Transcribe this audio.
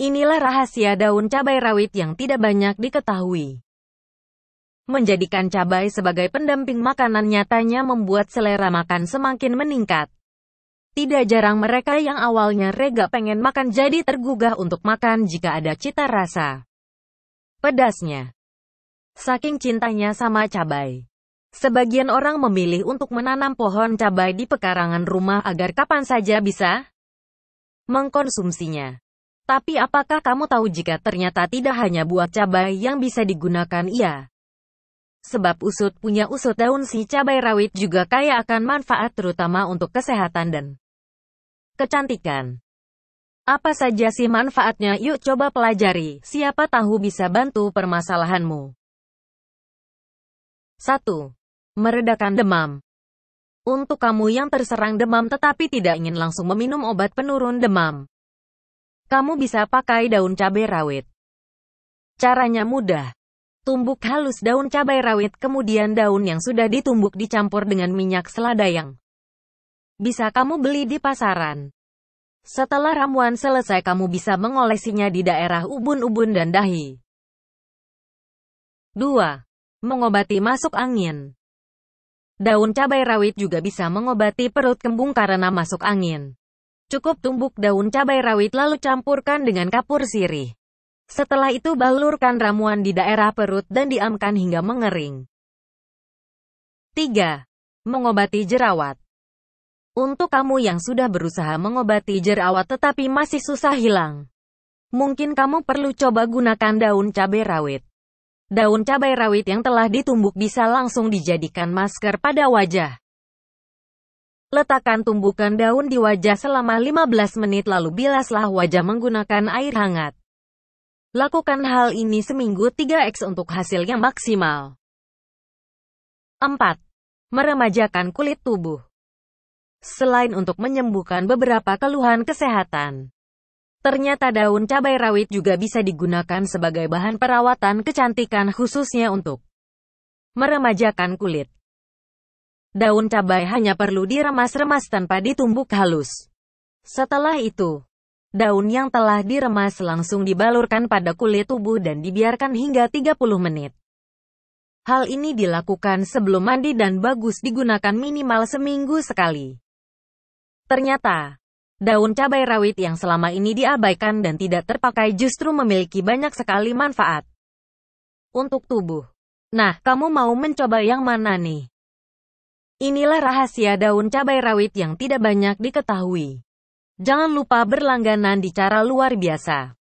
Inilah rahasia daun cabai rawit yang tidak banyak diketahui. Menjadikan cabai sebagai pendamping makanan nyatanya membuat selera makan semakin meningkat. Tidak jarang mereka yang awalnya rega pengen makan jadi tergugah untuk makan jika ada cita rasa. Pedasnya. Saking cintanya sama cabai. Sebagian orang memilih untuk menanam pohon cabai di pekarangan rumah agar kapan saja bisa mengkonsumsinya. Tapi apakah kamu tahu jika ternyata tidak hanya buah cabai yang bisa digunakan ia? Sebab usut punya usut daun si cabai rawit juga kaya akan manfaat terutama untuk kesehatan dan kecantikan. Apa saja sih manfaatnya yuk coba pelajari, siapa tahu bisa bantu permasalahanmu. 1. Meredakan demam Untuk kamu yang terserang demam tetapi tidak ingin langsung meminum obat penurun demam, kamu bisa pakai daun cabai rawit. Caranya mudah. Tumbuk halus daun cabai rawit kemudian daun yang sudah ditumbuk dicampur dengan minyak selada yang bisa kamu beli di pasaran. Setelah ramuan selesai kamu bisa mengolesinya di daerah ubun-ubun dan dahi. 2. Mengobati masuk angin. Daun cabai rawit juga bisa mengobati perut kembung karena masuk angin. Cukup tumbuk daun cabai rawit lalu campurkan dengan kapur sirih. Setelah itu balurkan ramuan di daerah perut dan diamkan hingga mengering. 3. Mengobati jerawat Untuk kamu yang sudah berusaha mengobati jerawat tetapi masih susah hilang, mungkin kamu perlu coba gunakan daun cabai rawit. Daun cabai rawit yang telah ditumbuk bisa langsung dijadikan masker pada wajah. Letakkan tumbukan daun di wajah selama 15 menit lalu bilaslah wajah menggunakan air hangat. Lakukan hal ini seminggu 3x untuk hasil yang maksimal. 4. Meremajakan kulit tubuh Selain untuk menyembuhkan beberapa keluhan kesehatan, Ternyata daun cabai rawit juga bisa digunakan sebagai bahan perawatan kecantikan khususnya untuk meremajakan kulit. Daun cabai hanya perlu diremas-remas tanpa ditumbuk halus. Setelah itu, daun yang telah diremas langsung dibalurkan pada kulit tubuh dan dibiarkan hingga 30 menit. Hal ini dilakukan sebelum mandi dan bagus digunakan minimal seminggu sekali. Ternyata, daun cabai rawit yang selama ini diabaikan dan tidak terpakai justru memiliki banyak sekali manfaat untuk tubuh. Nah, kamu mau mencoba yang mana nih? Inilah rahasia daun cabai rawit yang tidak banyak diketahui. Jangan lupa berlangganan di cara luar biasa.